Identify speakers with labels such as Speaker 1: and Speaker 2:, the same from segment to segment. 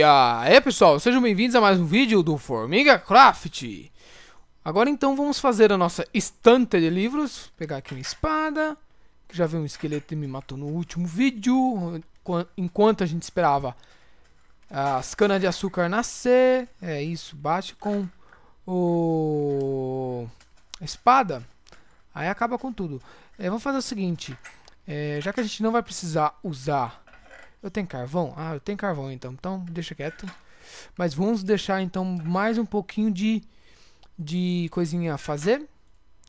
Speaker 1: dia! aí é, pessoal, sejam bem-vindos a mais um vídeo do Formiga Craft! Agora então vamos fazer a nossa estante de livros. Vou pegar aqui uma espada, que já veio um esqueleto e me matou no último vídeo, enquanto a gente esperava as canas de açúcar nascer. É isso, bate com o... a espada, aí acaba com tudo. É, vamos fazer o seguinte, é, já que a gente não vai precisar usar eu tenho carvão? Ah, eu tenho carvão então. Então, deixa quieto. Mas vamos deixar então mais um pouquinho de de coisinha a fazer,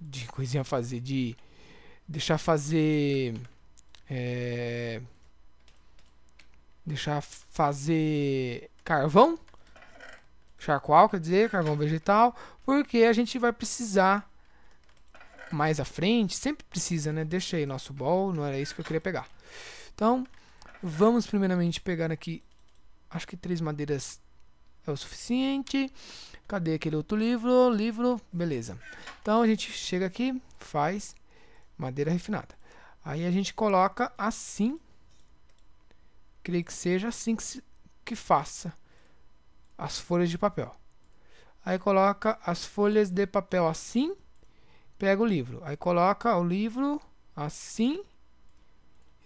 Speaker 1: de coisinha a fazer, de deixar fazer é, deixar fazer carvão, charcoal, quer dizer, carvão vegetal, porque a gente vai precisar mais à frente, sempre precisa, né? Deixei nosso bol, não era isso que eu queria pegar. Então, Vamos primeiramente pegar aqui, acho que três madeiras é o suficiente. Cadê aquele outro livro? Livro, beleza. Então a gente chega aqui, faz madeira refinada. Aí a gente coloca assim. Creio que seja assim que, se, que faça as folhas de papel. Aí coloca as folhas de papel assim, pega o livro. Aí coloca o livro assim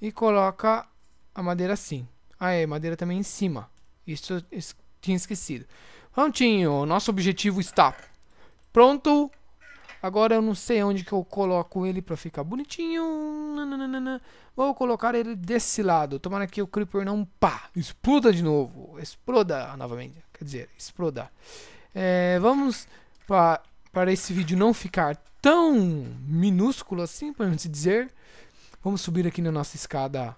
Speaker 1: e coloca a madeira assim. Ah, é, madeira também em cima. Isso eu tinha esquecido. Prontinho, nosso objetivo está pronto. Agora eu não sei onde que eu coloco ele pra ficar bonitinho. Nananana. Vou colocar ele desse lado. Tomara que o Creeper não pá, exploda de novo. Exploda novamente. Quer dizer, exploda. É, vamos para esse vídeo não ficar tão minúsculo assim, para não dizer. Vamos subir aqui na nossa escada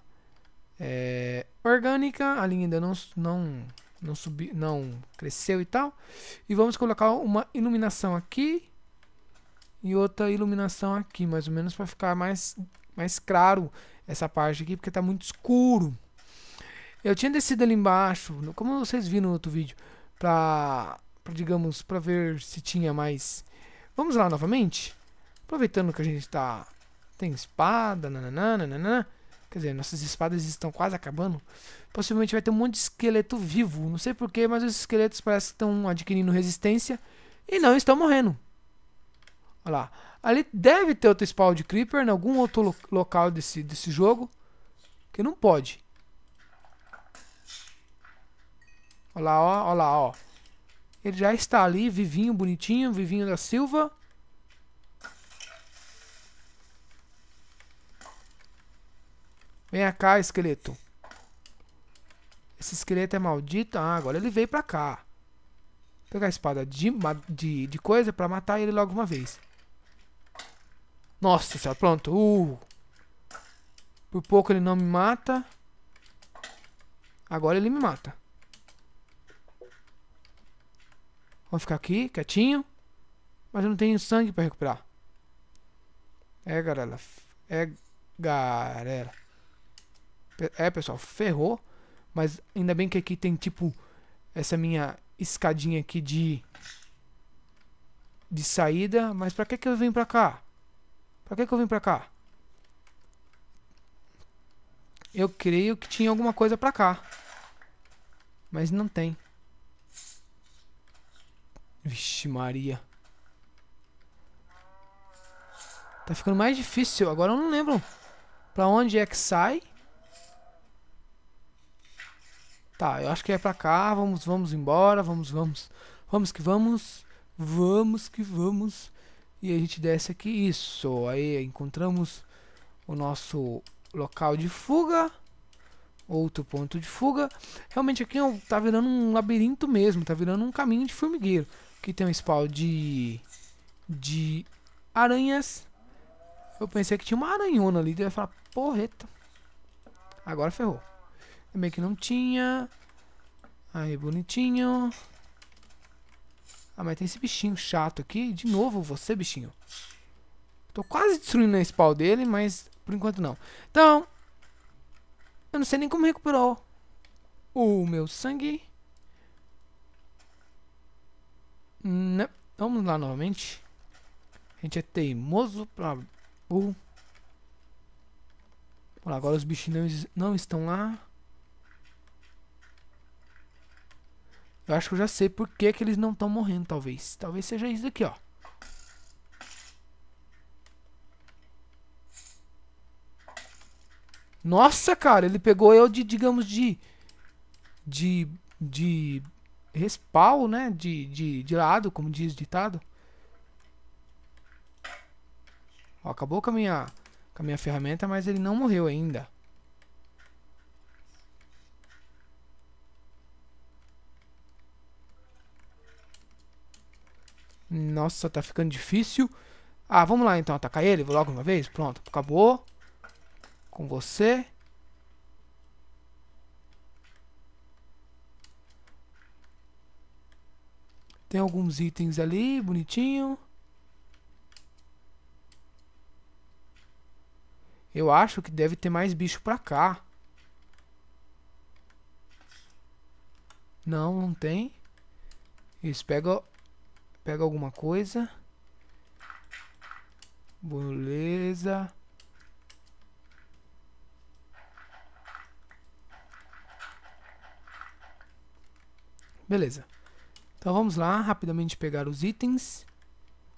Speaker 1: é, orgânica, a linha ainda não, não, não, subi, não cresceu e tal. E vamos colocar uma iluminação aqui e outra iluminação aqui, mais ou menos para ficar mais, mais claro essa parte aqui, porque está muito escuro. Eu tinha descido ali embaixo, como vocês viram no outro vídeo, para digamos, para ver se tinha mais. Vamos lá novamente? Aproveitando que a gente está tem espada, nananã, Quer dizer, nossas espadas estão quase acabando. Possivelmente vai ter um monte de esqueleto vivo. Não sei porquê, mas os esqueletos parecem que estão adquirindo resistência. E não estão morrendo. Olha lá. Ali deve ter outro spawn de creeper em algum outro lo local desse, desse jogo. Que não pode. Olha lá, ó, olha lá, ó. Ele já está ali, vivinho, bonitinho, vivinho da Silva. vem cá, esqueleto. Esse esqueleto é maldito. Ah, agora ele veio pra cá. Vou pegar a espada de, de, de coisa pra matar ele logo uma vez. Nossa senhora, pronto. Uh. Por pouco ele não me mata. Agora ele me mata. vou ficar aqui, quietinho. Mas eu não tenho sangue pra recuperar. É, galera. É, galera. É, pessoal, ferrou. Mas ainda bem que aqui tem tipo essa minha escadinha aqui de de saída, mas pra que que eu vim pra cá? Pra que que eu vim pra cá? Eu creio que tinha alguma coisa pra cá. Mas não tem. Vixe Maria. Tá ficando mais difícil. Agora eu não lembro pra onde é que sai. Tá, eu acho que é pra cá, vamos, vamos embora, vamos, vamos. Vamos que vamos, vamos que vamos. E a gente desce aqui, isso. Aí encontramos o nosso local de fuga. Outro ponto de fuga. Realmente aqui é tá virando um labirinto mesmo, tá virando um caminho de formigueiro. Aqui tem um spawn de, de aranhas. Eu pensei que tinha uma aranhona ali, eu ia falar, porreta. Agora ferrou. Também é que não tinha. Aí, bonitinho. Ah, mas tem esse bichinho chato aqui. De novo você, bichinho. Tô quase destruindo a spawn dele, mas por enquanto não. Então, eu não sei nem como recuperou o meu sangue. Não. Né? Vamos lá novamente. A gente é teimoso pra burro. Agora os bichinhos não estão lá. Eu acho que eu já sei por que, que eles não estão morrendo, talvez. Talvez seja isso aqui, ó. Nossa, cara, ele pegou eu de, digamos, de... De... De... Respawn, né? De, de, de lado, como diz o ditado. Ó, acabou com a minha... Com a minha ferramenta, mas ele não morreu ainda. nossa, tá ficando difícil. Ah, vamos lá então, atacar ele logo uma vez. Pronto, acabou. Com você. Tem alguns itens ali, bonitinho. Eu acho que deve ter mais bicho pra cá. Não, não tem. Isso, pega Pega alguma coisa. Beleza. Beleza. Então vamos lá, rapidamente pegar os itens.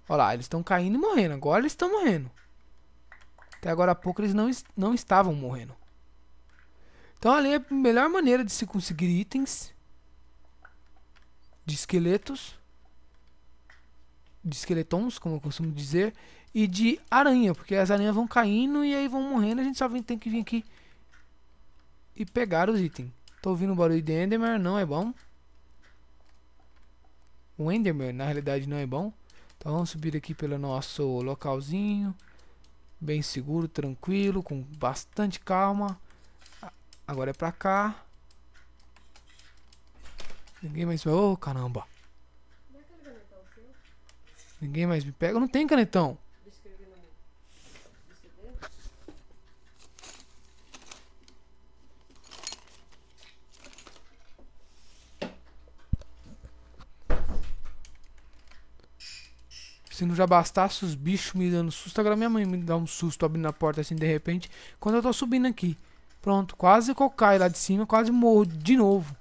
Speaker 1: Olha lá, eles estão caindo e morrendo. Agora eles estão morrendo. Até agora há pouco eles não, não estavam morrendo. Então ali é a melhor maneira de se conseguir itens de esqueletos de esqueletons, como eu costumo dizer, e de aranha, porque as aranhas vão caindo e aí vão morrendo, a gente só vem, tem que vir aqui e pegar os itens. Tô ouvindo o barulho de Enderman, não é bom. O Enderman, na realidade, não é bom. Então vamos subir aqui pelo nosso localzinho, bem seguro, tranquilo, com bastante calma. Agora é pra cá. Ninguém mais... Oh, caramba. Ninguém mais me pega. não tem canetão. Se não já bastasse os bichos me dando susto, agora minha mãe me dá um susto abrindo a porta assim de repente. Quando eu tô subindo aqui. Pronto, quase que eu caio lá de cima, quase morro de novo.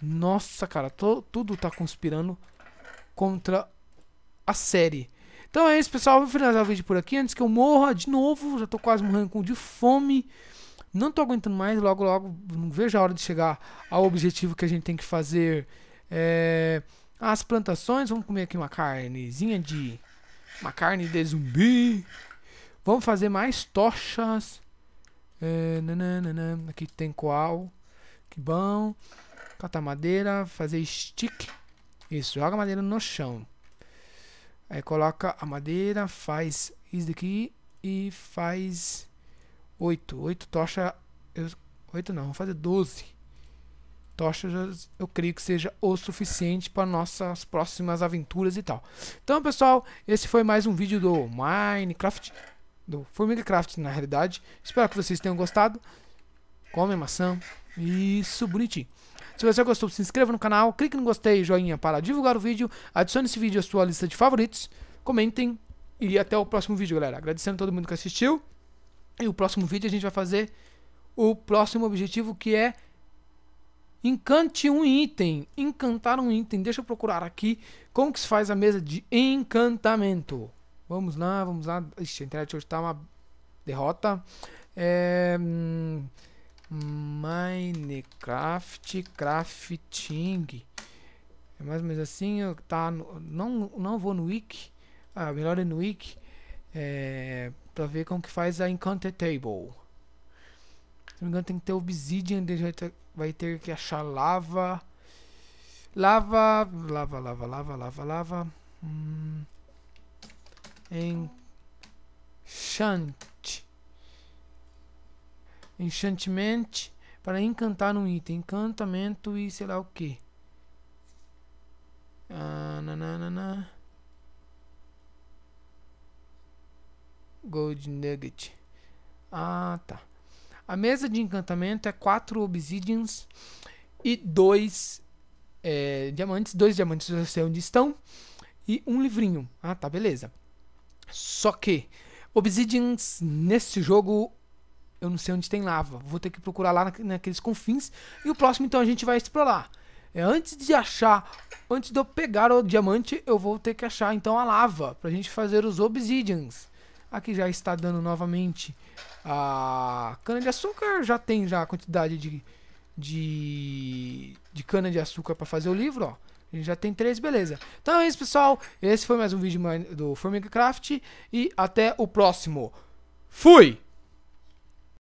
Speaker 1: Nossa, cara, tô, tudo tá conspirando contra a série. Então é isso, pessoal. Vou finalizar o vídeo por aqui antes que eu morra de novo. Já tô quase morrendo de fome. Não tô aguentando mais. Logo, logo, não vejo a hora de chegar ao objetivo que a gente tem que fazer. É, as plantações. Vamos comer aqui uma carnezinha de. Uma carne de zumbi. Vamos fazer mais tochas. É, nananana, aqui tem coal. Que bom. Catar madeira. Fazer stick. Isso, joga madeira no chão. Aí coloca a madeira, faz isso daqui e faz 8. 8 tocha. Eu, 8 não, vou fazer 12. Tochas eu creio que seja o suficiente para nossas próximas aventuras e tal. Então, pessoal, esse foi mais um vídeo do Minecraft. Do Formigacraft, na realidade. Espero que vocês tenham gostado. Come maçã. Isso, bonitinho. Se você gostou, se inscreva no canal, clique no gostei e joinha para divulgar o vídeo, adicione esse vídeo à sua lista de favoritos, comentem e até o próximo vídeo, galera. Agradecendo todo mundo que assistiu. E o próximo vídeo a gente vai fazer o próximo objetivo que é encante um item, encantar um item. Deixa eu procurar aqui como que se faz a mesa de encantamento. Vamos lá, vamos lá. Ixi, a internet hoje tá uma derrota. É... Hum... Minecraft Crafting. É mais ou menos assim, eu tá no, não, não vou no wiki, ah, melhor é no wiki, é, para ver como que faz a Encounter Table. Se não me engano tem que ter obsidian, vai ter, tá, vai ter que achar lava, lava, lava, lava, lava, lava, lava, hum, enchant, Enchantment para encantar um item. Encantamento e sei lá o que. Ah, Gold Nugget. Ah, tá. A mesa de encantamento é 4 obsidians e 2 é, diamantes. Dois diamantes eu sei onde estão. E um livrinho. Ah, tá, beleza. Só que obsidians nesse jogo eu não sei onde tem lava. Vou ter que procurar lá naqueles confins. E o próximo, então, a gente vai explorar. É, antes de achar, antes de eu pegar o diamante, eu vou ter que achar, então, a lava. Pra gente fazer os obsidians. Aqui já está dando novamente a cana-de-açúcar. Já tem já a quantidade de, de, de cana-de-açúcar para fazer o livro, ó. A gente já tem três, beleza. Então é isso, pessoal. Esse foi mais um vídeo do Craft E até o próximo. Fui!